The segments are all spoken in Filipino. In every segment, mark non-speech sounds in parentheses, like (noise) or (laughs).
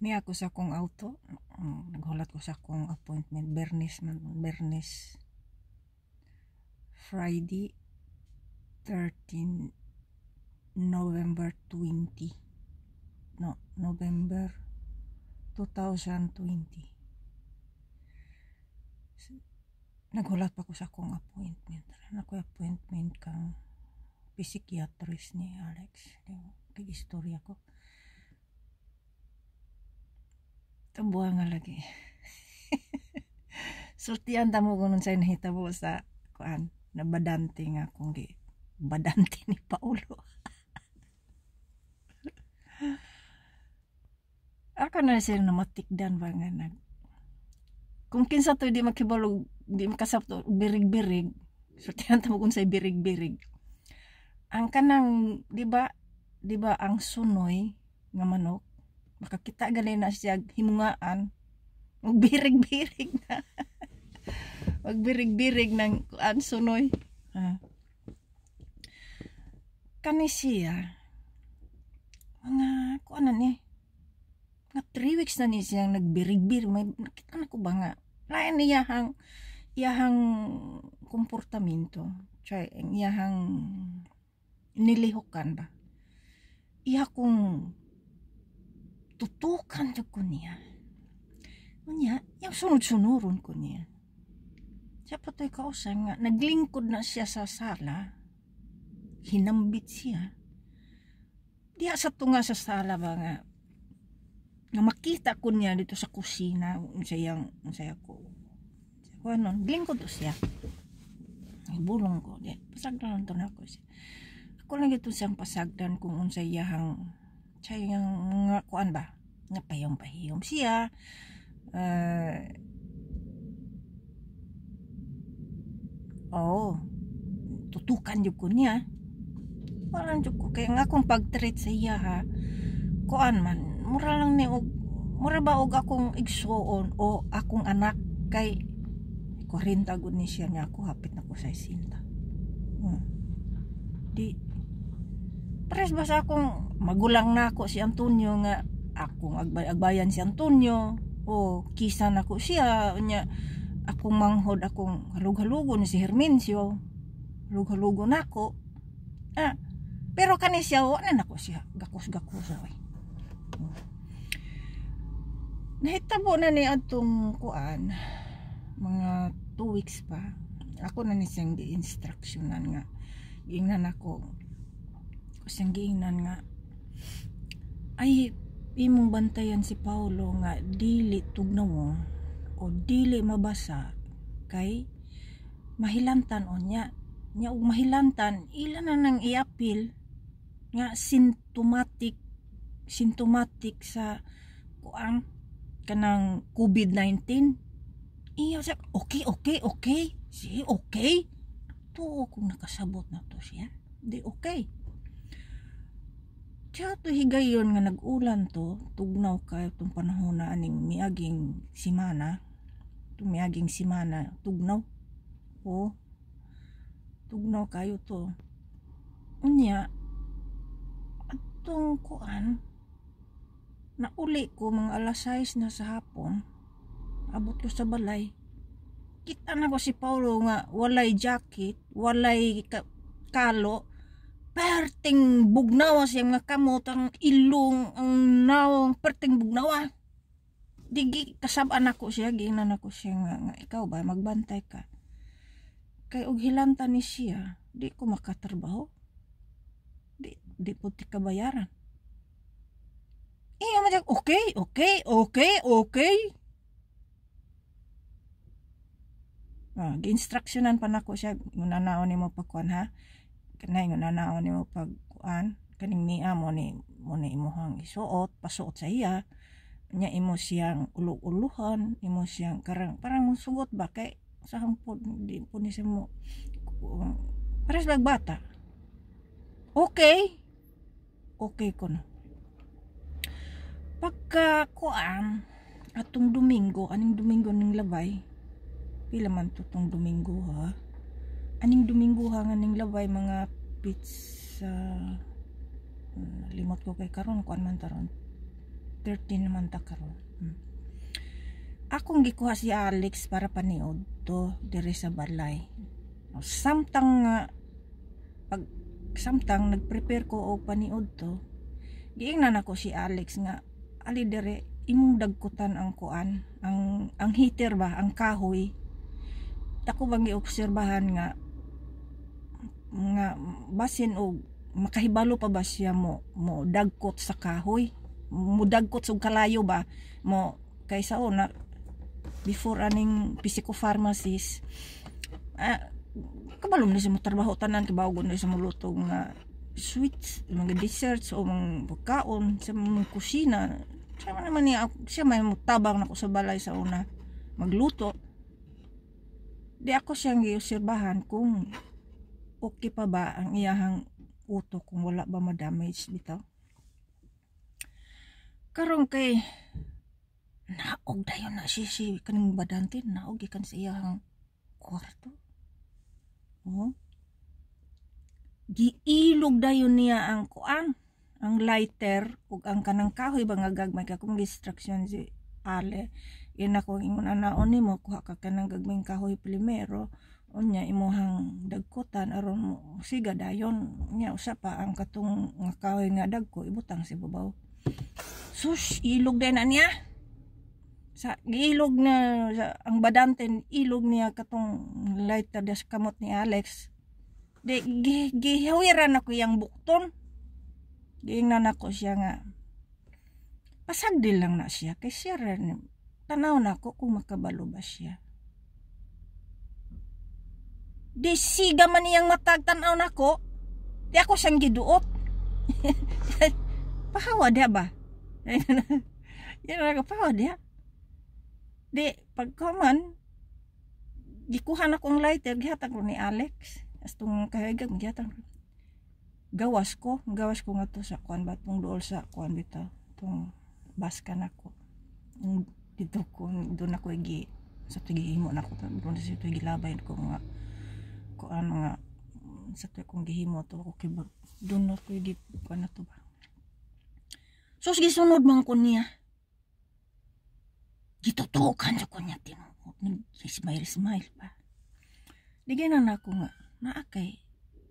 ni ako sa akong auto um, naghulat ko sa akong appointment Bernis man Bernis Friday 13 November 20 no November 2020 naghulat pa ko sa akong appointment ako ano appointment kang psychiatrist ni Alex kag istorya ko tumbuha nga lagi sultian (laughs) damo ko nun sa nahitabo sa kuan nabadante nga kung gi badante ni Paulo (laughs) ako na sila na matikdan ba nga nag kung kinsa to di makibalog di makasapto birig-birig sultian tamo kun sa birig-birig ang kanang di ba di ba ang sunoy nga manok makakita gali na siya himungaan magbirig-birig na (laughs) magbirig-birig ng kuan sunoy ha kani siya mga kuan na ni na 3 weeks na ni siya nagbirig birig may nakita na ko ba nga lain hang iyahang komportamento try iyahang nilihokan ba iya kong tutukan jud ko kunya. unya yung sunod-sunuron ko niya siya patay kausa nga naglingkod na siya sa sala hinambit siya diya sa tunga sa sala ba nga na makita ko niya dito sa kusina unsayang unsaya ko ko ano glingkod to siya bulong ko di pasagdan to na ko siya ako lang ito siyang pasagdan kung unsay yahang siya yung kuan ba? Nga payong-pahiyom siya. Uh, oh, tutukan yung ko niya. Parang yung ko. Kaya nga kung pag-treat sa iya ha, kuan man, mura lang ni og, mura ba og akong igsuon o akong anak kay ko 40 gud ni siya niya ako hapit na ko sa isinta. Hmm. Di pares basa akong magulang na ako si Antonio nga akong agbay, agbayan si Antonio o kisa na ko siya nya akong manghod akong halug-halugo ni si Hermincio halug-halugo na ako ah, pero kani siya wala na ko siya gakos-gakos ay eh. nahitabo na ni atong kuan mga 2 weeks pa ako na ni siyang di-instructionan nga ingnan ako siyang giingnan nga ay imong bantayan si Paulo nga dili tugnawo o dili mabasa kay mahilantan o niya niya og mahilantan ila na nang iapil nga symptomatic symptomatic sa kuang kanang COVID-19 iya sa okay okay okay si okay to kung nakasabot na to siya di okay Tiyato higayon nga nagulan to, tugnaw kayo itong panahon na aning miaging simana. Itong miaging simana, tugnaw. O, tugnaw kayo to. Unya, atong kuan, nauli ko mga alas 6 na sa hapon, abot ko sa balay. Kita na ko si Paulo nga walay jacket, walay ka kalo, perting bugnawa siya mga kamot ang ilong ang nawang perting bugnawa digi kasab-an ako siya giinan ako siya nga, nga ikaw ba magbantay ka kay og hilanta ni siya di ko makatrabaho di, di puti ka bayaran iya mo okay okay okay okay ah, gi-instructionan pa nako siya munanaon ni mo pagkuan ha kanay nga nanaon nimo pag kuan kaning niya mo ni mo ni imo hang isuot pasuot sa iya nya imo siyang ulog-uluhan imo siyang karang parang sugot ba kay sa hangpod di po ni mo um, pares bata okay okay ko na pagka kuan atong domingo aning domingo ning labay pila man to tong domingo ha aning Domingo ha ning labay mga pizza hmm, limot ko kay karon kuan man taron 13 naman ta karon hmm. akong gikuha si Alex para paniod to dire sa balay samtang nga uh, pag samtang nagprepare ko og paniod to giingnan ako si Alex nga ali dire imong dagkutan ang kuan ang ang heater ba ang kahoy ako bang giobserbahan nga nga basin og makahibalo pa ba siya mo mo dagkot sa kahoy mo dagkot sa kalayo ba mo kaysa o na before aning pharmacist ah, kabalom na sa mo trabaho tanan kabago na sa mo lutong nga sweets mga desserts o mga pagkaon sa mga kusina siya man naman niya siya may mutabang na ko sa balay sa una magluto di ako siyang giusirbahan kung okay pa ba ang iyahang uto kung wala ba ma-damage bitaw karong kay naog dayon na si si kaning badante naog ikan sa iyahang kwarto oh giilog dayo niya ang kuan ang lighter ug ang kanang kahoy ba nga gagmay ka kung distraction si Ale yan ako ingon anaon mo kuha ka kanang gagmayng kahoy primero unya imuhang dagkutan aron mo siga dayon nya usa pa ang katong nga kahoy nga dagko ibutang si babaw sus ilog din na niya sa ilog na sa, ang badanten ilog niya katong lighter da kamot ni Alex de gi, gihawiran ako yang bukton giingnan ako siya nga pasagdi lang na siya kay siya rin tanaw na ako kung makabalo ba siya Di siga man niyang matag tanaw nako. Di ako siyang giduot. (laughs) pahawa dia ba? (laughs) Yan na pahawa dia. Di, pagkaman, gikuhan akong lighter, gihatag ko ni Alex. Astong kahigag, gihatag ko. Gawas ko, gawas ko nga to sa kuan ba, itong dool sa kuan bito, itong baskan ako. Dito ko, doon ako igi, sa so, tigihimo na ako, doon sa ito gilabay ko nga ano nga sa to kung gihimo to ko kay dunot ko gi kuan to ba so sus sunod man ko niya gitutukan sa niya tinuod smile smile pa ligay na nako nga naa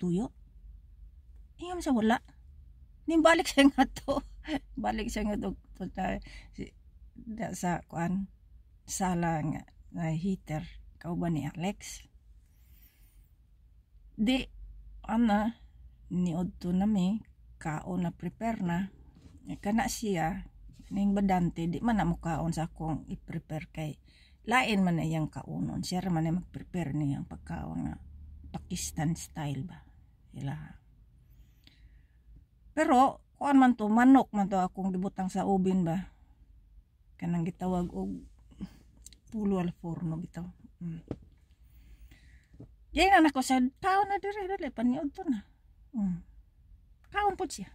tuyo ingam sa wala nimbalik sa nga to (laughs) balik sa nga to sa kuan sala nga na heater Kau ba ni Alex Di, ana, ni niudto na mi, kao na prepare na. Kana siya, ning badante, di man na mo kaon sa akong i-prepare kay lain man na iyang kaunon. Siya man na mag-prepare niyang pagkaon nga Pakistan style ba. Ila. Pero, kuan man to, manok man to akong gibutang sa ubin ba. Kanang gitawag og pulo al forno bitaw. Mm. Diyan na nako sa kaon na dire dali paniod to na. Mm. Kaon po siya.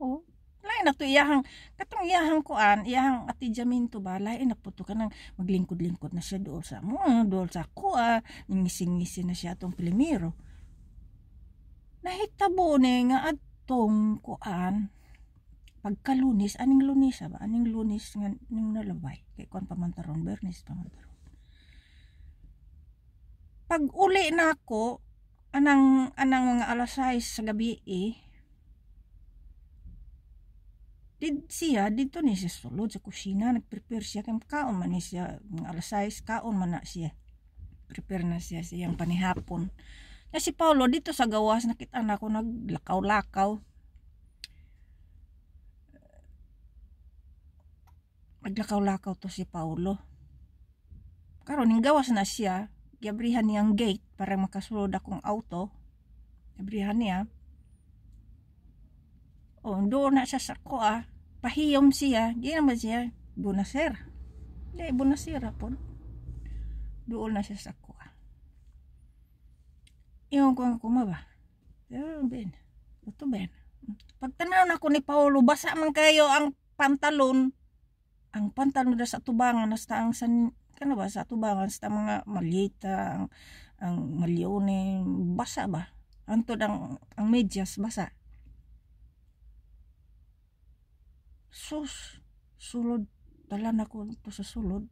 Oh, lain na to iyahang katong iyahang kuan, iyahang ati Jaminto ba lain na po kanang maglingkod-lingkod na siya dool sa mo, mm, dool sa kuha, ningisi-ngisi na siya atong primero. Nahitabo ni nga atong kuan pagkalunis aning lunis ba aning lunis nga ning nalabay kay kuan pamantaron bernis pamantaron pag uli na ako anang anang mga alas 6 sa gabi eh, did siya dito ni siya sulod sa kusina nagprepare siya kay kaon man ni siya mga alas 6 kaon man na siya prepare na siya siyang panihapon na si Paolo dito sa gawas nakita na ako naglakaw-lakaw naglakaw-lakaw to si Paolo karon ning gawas na siya gabrihan niyang gate para makasulod akong auto gabrihan niya o oh, doon na siya sa ko ah pahiyom siya di naman siya bunasir di bunasir pun doon na siya sa ko ah iyon ko ang kumaba yun ben ito ben pagtanaw na ni Paolo basa man kayo ang pantalon ang pantalon na sa tubangan hasta ang san kano ba sa tubangan sa mga malita, ang, ang malyone, basa ba? Antod ang, ang medyas, basa. Sus, sulod, dala na ko ito sa sulod.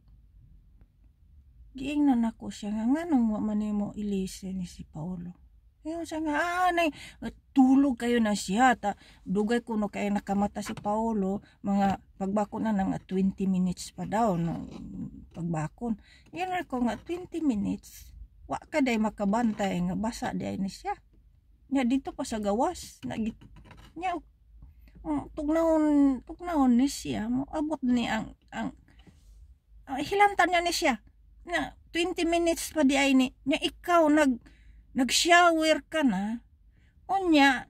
Giing na nako siya nga, nga man manimo ilisen ni si Paolo. Kaya sa nga, anay, ah, tulog kayo na siya. Ta, dugay ko no kaya nakamata si Paolo, mga pagbakon na ng 20 minutes pa daw, no, pagbakon. Yan na ko nga, 20 minutes, wa ka day makabantay, nga basa day na siya. Nya dito pa sa gawas, nagit, nya, um, tugnaon, tugnaon ni siya, mo, abot ni ang, ang, uh, ah, hilantan niya ni siya, na 20 minutes pa di ay ni, nya ikaw nag, nag-shower ka na, unya,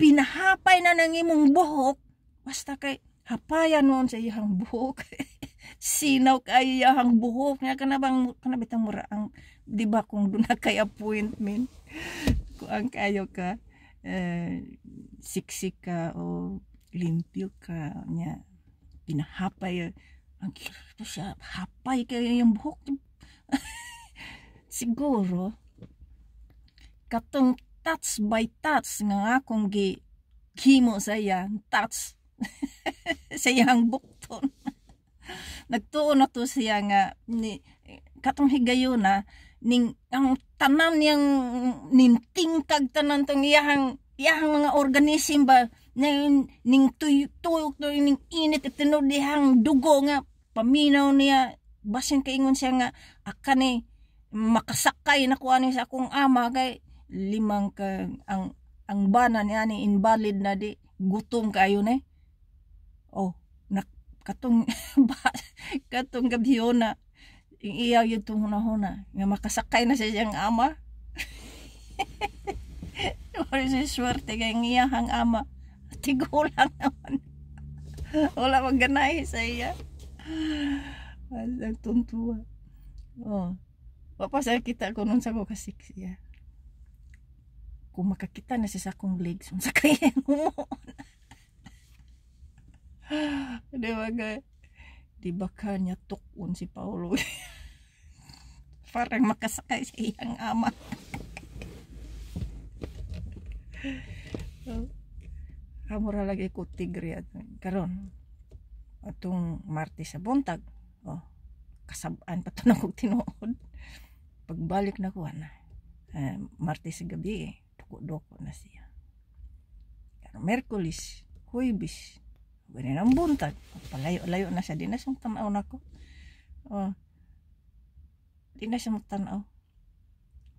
pinahapay na nang imong buhok, basta kay hapayan noon sa iyang buhok. (laughs) Sinaw kay iyang buhok. Nga ka na bang, ka na bitang mura ang, di ba kung doon na kay appointment, (laughs) kung ang kayo ka, eh, siksik ka o limpyo ka, niya, pinahapay, ang kira siya, hapay kay iyang buhok. (laughs) Siguro, katong tats by tats nga akong gi gimo sa iya touch (laughs) sa iyang bukton (laughs) nagtuo na to siya nga ni katong higayon na ning ang tanan niyang ninting kag tanan tong iyang iyang mga organism ba ning, ning tuyok tuyok to ning init at tinudihang dugo nga paminaw niya basin kaingon siya nga akan makasakay na kuan sa akong ama kay limang ka ang ang bana ni ani invalid na di gutom kayo ne oh nak (laughs) katong katong gabiyona iyaw yun itong huna-huna nga makasakay na siya siyang ama (laughs) wala siya swerte kay ngiyahang ama tigulang naman wala magganay sa iya ang tuntua oh wapasal kita ko nun sa ko kasiksi kung makakita na sa akong legs unsa (laughs) kay humuon di ba guys di ba kanya tukon si Paolo (laughs) parang makasakay sa iyang ama kamura lagi ko tigri karon atong martes sa buntag oh kasabaan pa to na kog tinuod pagbalik na ko na eh, martes sa gabi eh dako-dako na siya. Karong Merkulis, Huibis, ganyan ang buntag. Palayo-layo na siya. Di na siyang tanaw na ko. Oh. Di na siyang tanaw.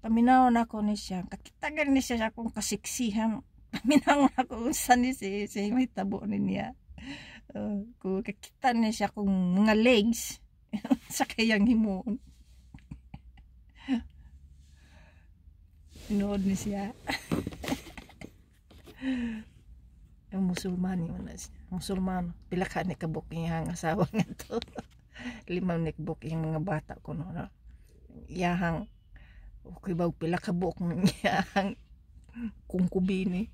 Paminaw na ko ni siya. Kakitagan ni siya sa akong kasiksihan. (laughs) Paminaw na ko kung saan ni siya. Siya may tabo ni niya. Uh, kung kakita ni siya kung mga legs. (laughs) sa kayang himoon. (laughs) Inood ni siya. (laughs) yung musulman yun ano musulman pila ka ni kabuk yang asawa (laughs) nga to lima ni kabuk yung mga bata ko no, no? yahang okay ba pila kabuk ng (laughs) yahang kung kubini